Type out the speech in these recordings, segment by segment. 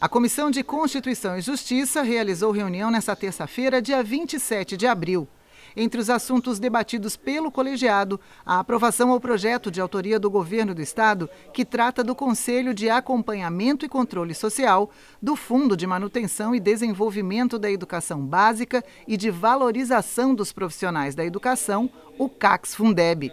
A Comissão de Constituição e Justiça realizou reunião nesta terça-feira, dia 27 de abril. Entre os assuntos debatidos pelo colegiado, a aprovação ao projeto de autoria do governo do estado, que trata do Conselho de Acompanhamento e Controle Social, do Fundo de Manutenção e Desenvolvimento da Educação Básica e de Valorização dos Profissionais da Educação, o CACS Fundeb.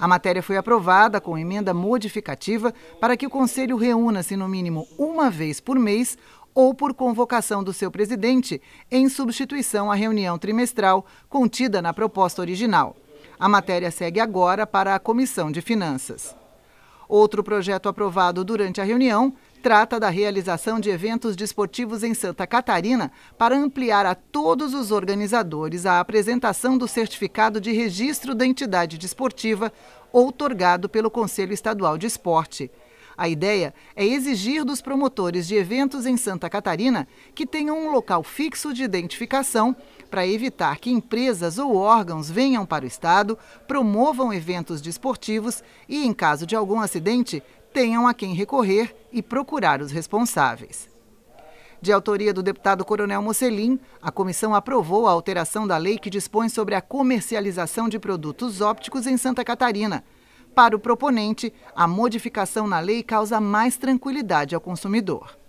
A matéria foi aprovada com emenda modificativa para que o Conselho reúna-se no mínimo uma vez por mês ou por convocação do seu presidente, em substituição à reunião trimestral contida na proposta original. A matéria segue agora para a Comissão de Finanças. Outro projeto aprovado durante a reunião Trata da realização de eventos desportivos em Santa Catarina para ampliar a todos os organizadores a apresentação do certificado de registro da entidade desportiva outorgado pelo Conselho Estadual de Esporte. A ideia é exigir dos promotores de eventos em Santa Catarina que tenham um local fixo de identificação para evitar que empresas ou órgãos venham para o Estado, promovam eventos desportivos e, em caso de algum acidente, tenham a quem recorrer e procurar os responsáveis. De autoria do deputado Coronel Mocelim, a comissão aprovou a alteração da lei que dispõe sobre a comercialização de produtos ópticos em Santa Catarina. Para o proponente, a modificação na lei causa mais tranquilidade ao consumidor.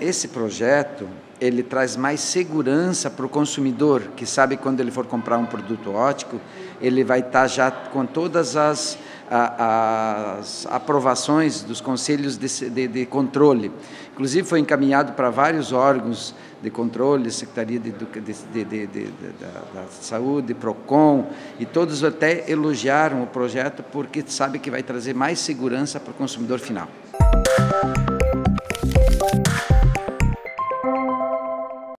Esse projeto ele traz mais segurança para o consumidor, que sabe quando ele for comprar um produto ótico, ele vai estar tá já com todas as, as aprovações dos conselhos de, de, de, controle. Inclusive, foi encaminhado para vários órgãos de controle, Secretaria de, de, da, Saúde, PROCON, e todos até elogiaram o projeto porque sabe que vai trazer mais segurança para o consumidor final.